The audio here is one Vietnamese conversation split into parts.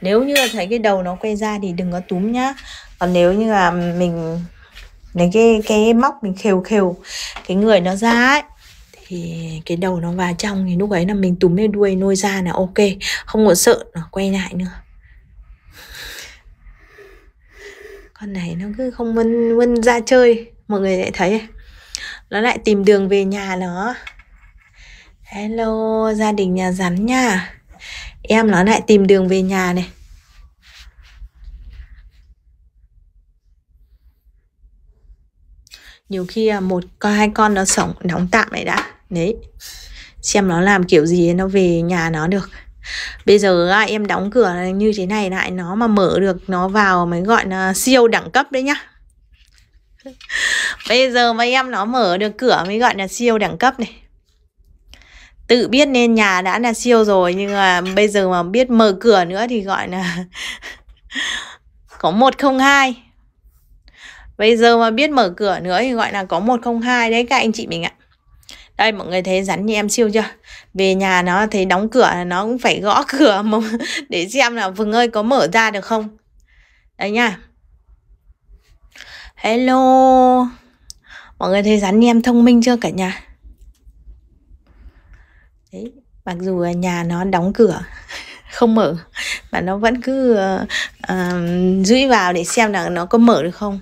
nếu như là thấy cái đầu nó quay ra thì đừng có túm nhá còn nếu như là mình lấy cái cái móc mình khều khều cái người nó ra ấy thì cái đầu nó vào trong thì lúc ấy là mình túm cái đuôi nôi ra là ok không còn sợ nó quay lại nữa con này nó cứ không vân vân ra chơi mọi người lại thấy nó lại tìm đường về nhà nó hello gia đình nhà rắn nha em nó lại tìm đường về nhà này nhiều khi à, một con hai con nó sống đóng tạm này đã đấy xem nó làm kiểu gì nó về nhà nó được bây giờ à, em đóng cửa như thế này lại nó mà mở được nó vào mới gọi là siêu đẳng cấp đấy nhá bây giờ mà em nó mở được cửa mới gọi là siêu đẳng cấp này tự biết nên nhà đã là siêu rồi nhưng mà bây giờ mà biết mở cửa nữa thì gọi là có 102 Bây giờ mà biết mở cửa nữa thì gọi là có 102 đấy các anh chị mình ạ Đây mọi người thấy rắn như em siêu chưa Về nhà nó thấy đóng cửa nó cũng phải gõ cửa Để xem là Vừng ơi có mở ra được không Đấy nha Hello Mọi người thấy rắn như em thông minh chưa cả nhà đấy mặc dù nhà nó đóng cửa không mở mà nó vẫn cứ uh, uh, vào để xem là nó có mở được không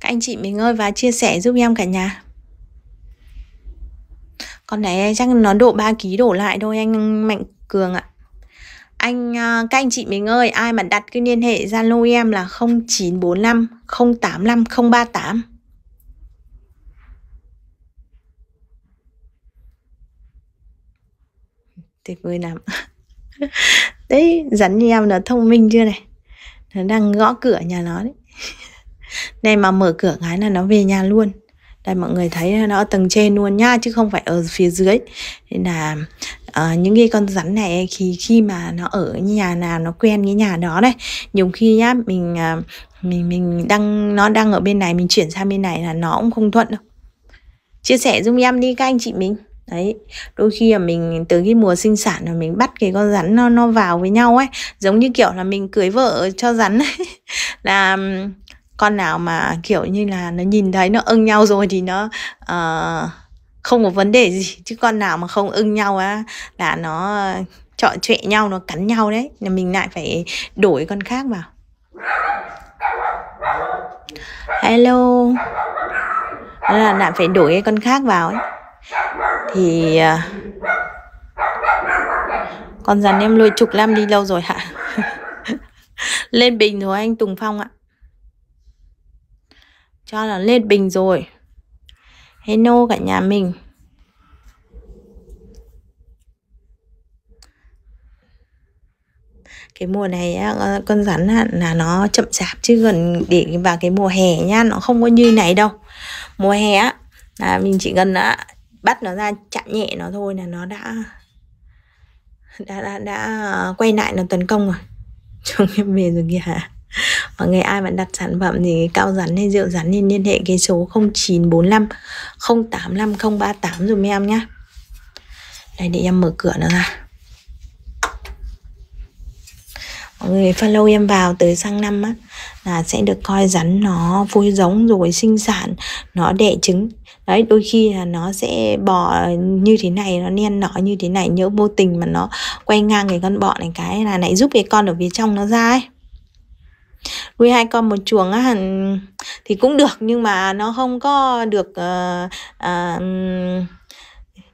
các anh chị mình ơi và chia sẻ giúp em cả nhà con này chắc nó độ 3 ký đổ lại thôi anh mạnh cường ạ anh ờ, các anh chị mình ơi ai mà đặt cứ liên hệ Zalo em là 0945 085 038 tuyệt vời lắm đấy rắn như em nó thông minh chưa này nó đang gõ cửa nhà nó đấy này mà mở cửa cái là nó về nhà luôn đây mọi người thấy nó ở tầng trên luôn nha chứ không phải ở phía dưới nên là Ờ, những cái con rắn này khi khi mà nó ở nhà nào nó quen cái nhà đó đây, nhiều khi nhá mình ờ, mình mình đang nó đang ở bên này mình chuyển sang bên này là nó cũng không thuận đâu chia sẻ dung em đi các anh chị mình đấy đôi khi là mình từ cái mùa sinh sản là mình bắt cái con rắn nó nó vào với nhau ấy giống như kiểu là mình cưới vợ cho rắn ấy. là con nào mà kiểu như là nó nhìn thấy nó ưng nhau rồi thì nó uh, không có vấn đề gì chứ con nào mà không ưng nhau á là nó chọn trệ nhau nó cắn nhau đấy là mình lại phải đổi con khác vào hello là lại phải đổi cái con khác vào ấy thì à, con rắn em lôi chục năm đi lâu rồi hả lên bình rồi anh tùng phong ạ cho là lên bình rồi Heno cả nhà mình cái mùa này ờ, con rắn là nó chậm chạp chứ gần để vào cái mùa hè nha nó không có như này đâu mùa hè á là mình chỉ cần ờ, bắt nó ra chạm nhẹ nó thôi là nó đã đã đã, đã quay lại nó tấn công rồi trong em về rồi kìa mọi người ai mà đặt sản phẩm thì cao rắn hay rượu rắn nên liên hệ cái số 0945 085 038 dùm em nhé đây để em mở cửa nữa ra mọi người follow em vào tới sang năm á là sẽ được coi rắn nó phối giống rồi sinh sản nó đẻ trứng đấy đôi khi là nó sẽ bò như thế này nó đen nọ như thế này nhớ vô tình mà nó quay ngang cái con bọ này cái là lại giúp cái con ở phía trong nó ra ấy nuôi hai con một chuồng á thì cũng được nhưng mà nó không có được uh, uh,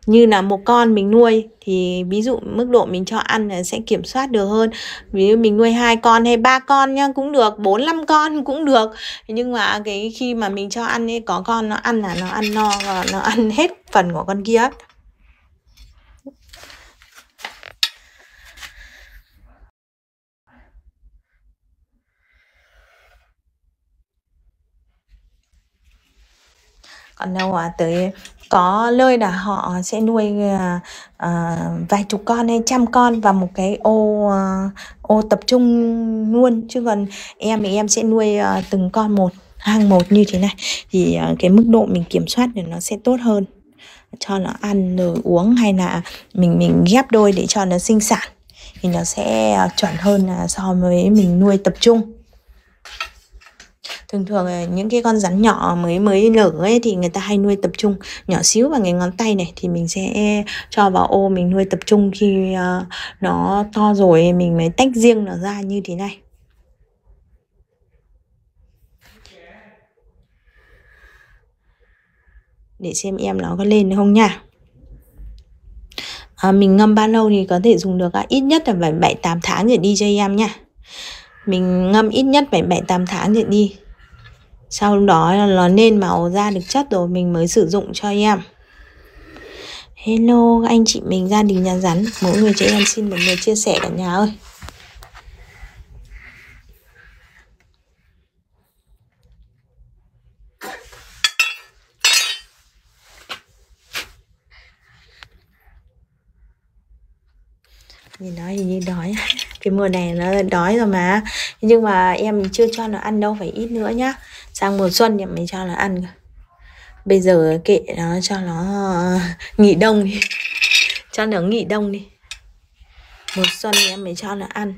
như là một con mình nuôi thì ví dụ mức độ mình cho ăn sẽ kiểm soát được hơn ví dụ mình nuôi hai con hay ba con nhá cũng được bốn năm con cũng được nhưng mà cái khi mà mình cho ăn ấy có con nó ăn là nó ăn no nó ăn hết phần của con kia ấy. còn đâu à, tới có nơi là họ sẽ nuôi à, à, vài chục con hay trăm con vào một cái ô à, ô tập trung luôn chứ còn em thì em sẽ nuôi à, từng con một hàng một như thế này thì à, cái mức độ mình kiểm soát thì nó sẽ tốt hơn cho nó ăn rồi uống hay là mình mình ghép đôi để cho nó sinh sản thì nó sẽ à, chuẩn hơn là so với mình nuôi tập trung thường thường những cái con rắn nhỏ mới mới nở ấy thì người ta hay nuôi tập trung nhỏ xíu bằng cái ngón tay này thì mình sẽ cho vào ô mình nuôi tập trung khi ờ, nó to rồi mình mới tách riêng nó ra như thế này để xem em nó có lên không nha à, mình ngâm bao lâu thì có thể dùng được à? ít nhất là phải bảy tám tháng để đi cho em nha mình ngâm ít nhất phải bảy tám tháng để đi sau đó là nó nên màu ra được chất rồi mình mới sử dụng cho em hello anh chị mình gia đình nhà rắn mỗi người cho em xin một người chia sẻ cả nhà ơi nhìn nó hình như đói cái mùa này nó đói rồi mà nhưng mà em chưa cho nó ăn đâu phải ít nữa nhá sang mùa xuân thì mình cho nó ăn bây giờ kệ nó cho nó ờ, nghỉ đông đi cho nó nghỉ đông đi mùa xuân thì em mới cho nó ăn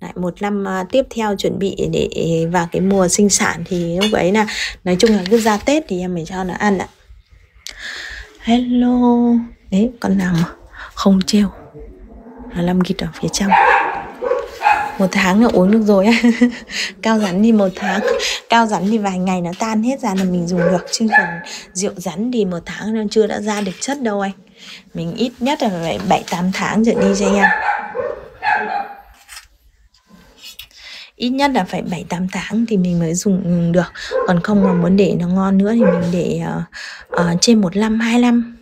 lại một năm ờ, tiếp theo chuẩn bị để vào cái mùa sinh sản thì lúc ấy là nói chung là cứ ra tết thì em mới cho nó ăn ạ hello đấy con nào mà không treo là 5 gịt ở phía trong một tháng là uống được rồi cao rắn thì một tháng cao rắn thì vài ngày nó tan hết ra là mình dùng được chứ còn rượu rắn thì một tháng nó chưa đã ra được chất đâu anh mình ít nhất là phải bảy tám tháng rồi đi cho em ít nhất là phải 7 8 tháng thì mình mới dùng được còn không mà muốn để nó ngon nữa thì mình để uh, uh, trên 15 năm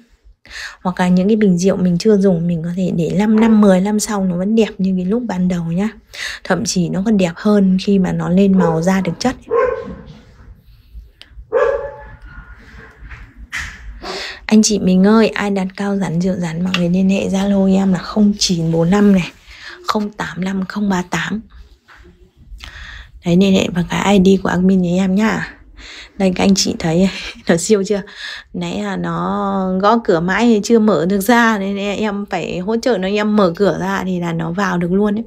hoặc là những cái bình rượu mình chưa dùng mình có thể để 5 năm 10 năm sau nó vẫn đẹp như cái lúc ban đầu nhá thậm chí nó còn đẹp hơn khi mà nó lên màu da được chất ấy. Anh chị mình ơi, ai đặt cao rắn rượu rắn mọi người liên hệ Zalo em là 0945 này 085038. Đấy liên hệ bằng cái ID của admin với em nhá đây các anh chị thấy nó siêu chưa nãy là nó gõ cửa mãi thì chưa mở được ra nên em phải hỗ trợ nó em mở cửa ra thì là nó vào được luôn ấy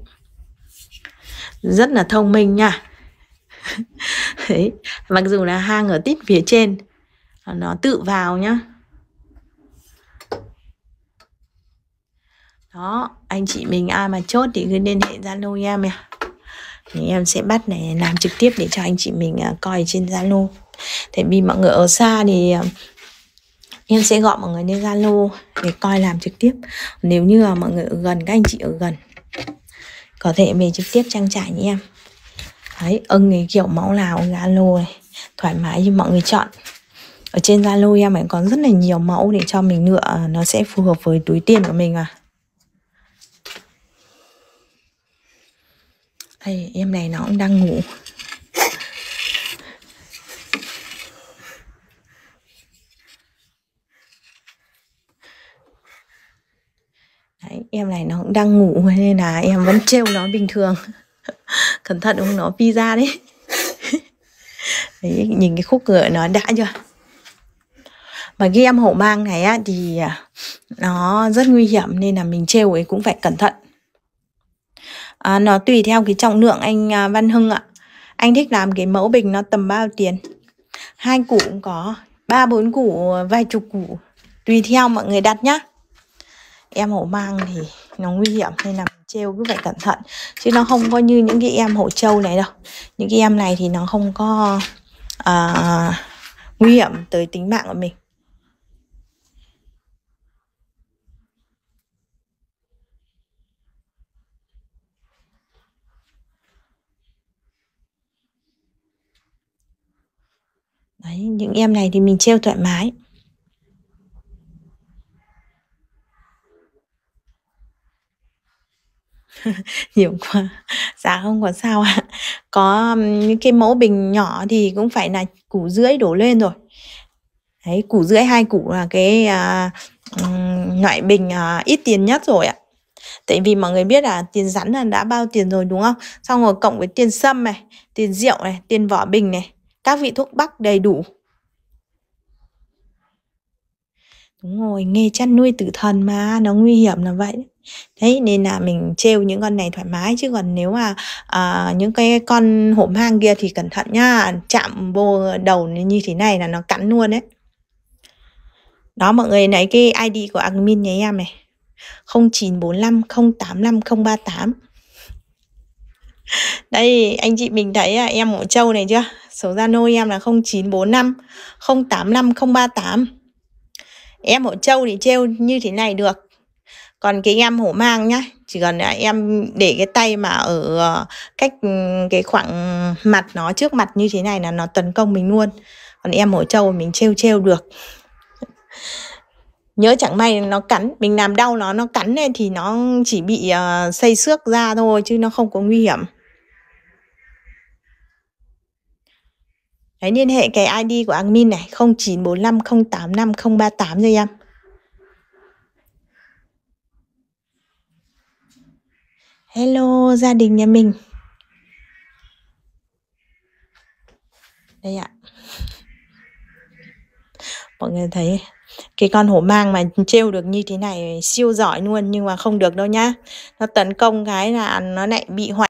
rất là thông minh nha Đấy. mặc dù là hang ở tít phía trên nó tự vào nhá đó anh chị mình ai mà chốt thì cứ liên hệ zalo em nhé thì em sẽ bắt này làm trực tiếp để cho anh chị mình à, coi trên Zalo tại vì mọi người ở xa thì à, em sẽ gọi mọi người lên Zalo để coi làm trực tiếp nếu như là mọi người ở gần các anh chị ở gần có thể về trực tiếp trang trải như em đấy ưng cái kiểu mẫu nào Zalo này thoải mái như mọi người chọn ở trên Zalo em ấy có rất là nhiều mẫu để cho mình lựa à, nó sẽ phù hợp với túi tiền của mình mà thì em này nó cũng đang ngủ Đấy, em này nó cũng đang ngủ nên là em vẫn trêu nó bình thường cẩn thận không nó pizza đấy. đấy nhìn cái khúc cửa nó đã chưa mà cái em hổ mang này á thì à, nó rất nguy hiểm nên là mình trêu ấy cũng phải cẩn thận à, nó tùy theo cái trọng lượng anh à, Văn Hưng ạ anh thích làm cái mẫu bình nó tầm bao tiền hai củ cũng có ba bốn củ vài chục củ tùy theo mọi người đặt nhá em hổ mang thì nó nguy hiểm nên là treo cứ phải cẩn thận chứ nó không có như những cái em hổ trâu này đâu những cái em này thì nó không có uh, nguy hiểm tới tính mạng của mình Đấy, những em này thì mình treo thoải mái nhiều quá dạ không còn sao ạ có những cái mẫu bình nhỏ thì cũng phải là củ rưỡi đổ lên rồi đấy củ rưỡi hai củ là cái à, loại bình à, ít tiền nhất rồi ạ tại vì mọi người biết là tiền rắn là đã bao tiền rồi đúng không xong rồi cộng với tiền sâm này tiền rượu này tiền vỏ bình này các vị thuốc bắc đầy đủ đúng rồi nghề chăn nuôi tử thần mà nó nguy hiểm là vậy đấy nên là mình trêu những con này thoải mái chứ còn nếu mà à, những cái con hổ mang kia thì cẩn thận nhá chạm vô đầu như thế này là nó cắn luôn đấy đó mọi người lấy cái id của admin nhà em này 0945 085 038 đây, anh chị mình thấy à, em của Châu này chưa? Số Zalo em là 0945 085038. Em của Châu thì treo như thế này được. Còn cái em hổ mang nhá, chỉ cần à, em để cái tay mà ở ờ, cách ừ, cái khoảng mặt nó trước mặt như thế này là nó tấn công mình luôn. Còn em hổ Châu mình treo treo được. nhớ chẳng may nó cắn mình làm đau nó nó cắn thì nó chỉ bị uh, xây xước ra thôi chứ nó không có nguy hiểm Đấy, liên hệ cái ID của admin này 0945085038 rồi em. Hello gia đình nhà mình. Đây ạ. Mọi người thấy cái con hổ mang mà trêu được như thế này siêu giỏi luôn nhưng mà không được đâu nhá. Nó tấn công cái là nó lại bị hoại.